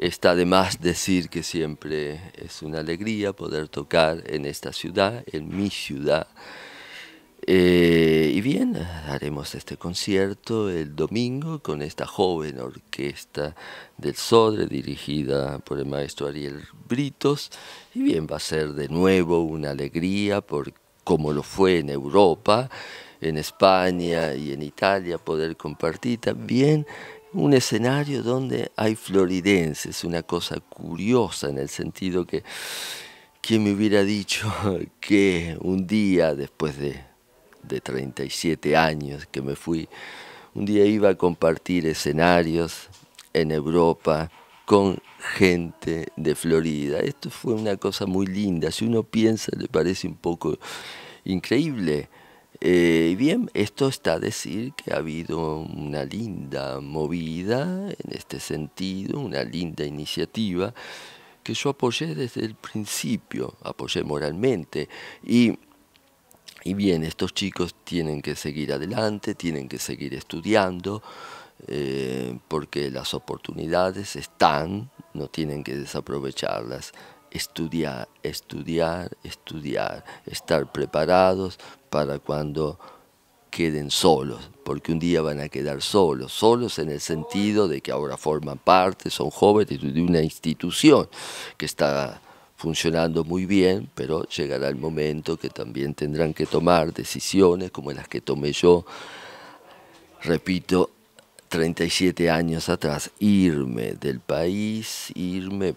Está de más decir que siempre es una alegría poder tocar en esta ciudad, en mi ciudad. Eh, y bien, haremos este concierto el domingo con esta joven orquesta del Sodre dirigida por el maestro Ariel Britos. Y bien, va a ser de nuevo una alegría por como lo fue en Europa, en España y en Italia, poder compartir también un escenario donde hay floridenses, una cosa curiosa en el sentido que quién me hubiera dicho que un día después de, de 37 años que me fui, un día iba a compartir escenarios en Europa con gente de Florida. Esto fue una cosa muy linda, si uno piensa le parece un poco increíble eh, bien, esto está a decir que ha habido una linda movida en este sentido, una linda iniciativa que yo apoyé desde el principio, apoyé moralmente. Y, bien, estos chicos tienen que seguir adelante, tienen que seguir estudiando, eh, porque las oportunidades están, no tienen que desaprovecharlas estudiar, estudiar, estudiar, estar preparados para cuando queden solos, porque un día van a quedar solos, solos en el sentido de que ahora forman parte, son jóvenes de una institución que está funcionando muy bien, pero llegará el momento que también tendrán que tomar decisiones como las que tomé yo, repito, 37 años atrás, irme del país, irme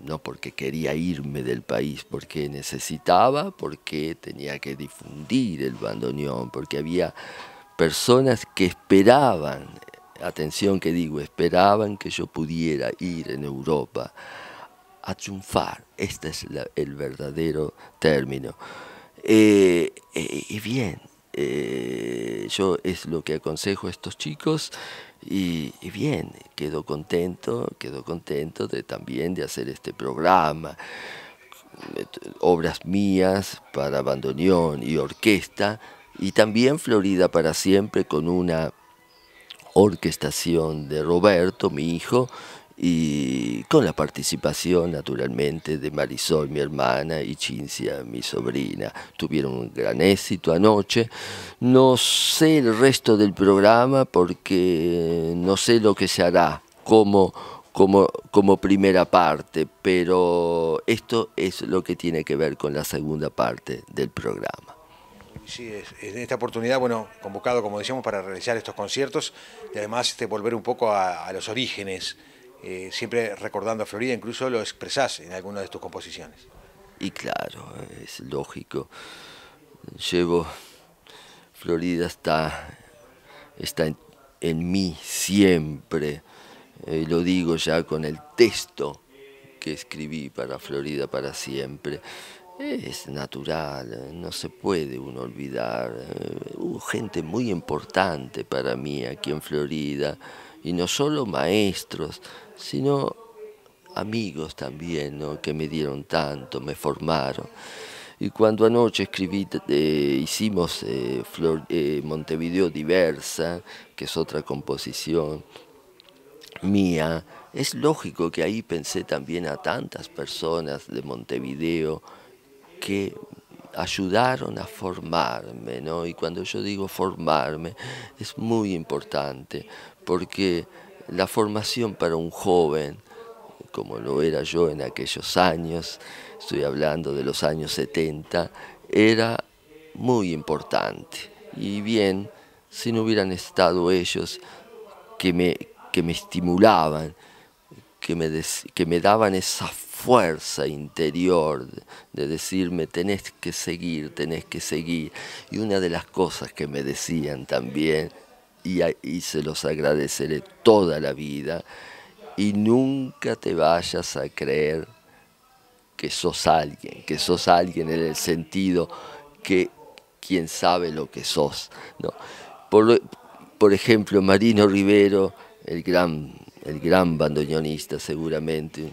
no porque quería irme del país, porque necesitaba, porque tenía que difundir el bandoneón, porque había personas que esperaban, atención que digo, esperaban que yo pudiera ir en Europa a triunfar. Este es el verdadero término. Eh, eh, y bien, eh, yo es lo que aconsejo a estos chicos y, y, bien, quedo contento, quedo contento de, también de hacer este programa. Obras mías para bandoneón y orquesta y también Florida para siempre con una orquestación de Roberto, mi hijo, y con la participación naturalmente de Marisol, mi hermana, y Cincia, mi sobrina. Tuvieron un gran éxito anoche. No sé el resto del programa porque no sé lo que se hará como, como, como primera parte, pero esto es lo que tiene que ver con la segunda parte del programa. Sí, en esta oportunidad, bueno, convocado, como decíamos, para realizar estos conciertos y además este, volver un poco a los orígenes eh, siempre recordando a Florida, incluso lo expresás en alguna de tus composiciones. Y claro, es lógico. Llevo, Florida está, está en, mí siempre, eh, lo digo ya con el texto que escribí para Florida para siempre. Es natural, no se puede uno olvidar. Eh, hubo gente muy importante para mí aquí en Florida y no solo maestros, sino amigos también, que me dieron tanto, me formaron. Y cuando anoche escribí, eh, hicimos eh, eh, Montevideo Diversa, que es otra composición mía, es lógico que ahí pensé también a tantas personas de Montevideo que ayudaron a formarme, Y cuando yo digo formarme, es muy importante, porque la formación para un joven, como lo era yo en aquellos años, estoy hablando de los años 70, era muy importante. Y bien, si no hubieran estado ellos que me, que me estimulaban, que me, daban esa fuerza interior de decirme tenés que seguir, tenés que seguir. Y una de las cosas que me decían también, y, y se los agradeceré toda la vida, y nunca te vayas a creer que sos alguien, que sos alguien en el sentido que quien sabe lo que sos. ¿no? Por, por ejemplo, Marino Rivero, el gran el gran bandoneonista seguramente,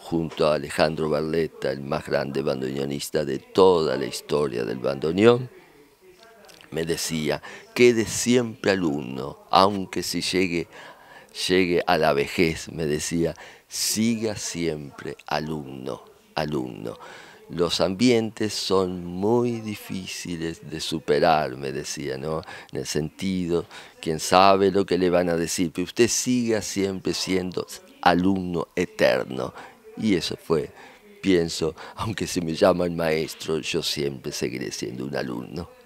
junto a Alejandro Barletta, el más grande bandoneonista de toda la historia del bandoneón, me decía, quede siempre alumno, aunque si llegue, llegue a la vejez, me decía, siga siempre alumno, alumno los ambientes son muy difíciles de superar, me decía, ¿no? En el sentido, quien sabe lo que le van a decir, pero usted siga siempre siendo alumno eterno. Y eso fue, pienso, aunque se me el maestro, yo siempre seguiré siendo un alumno.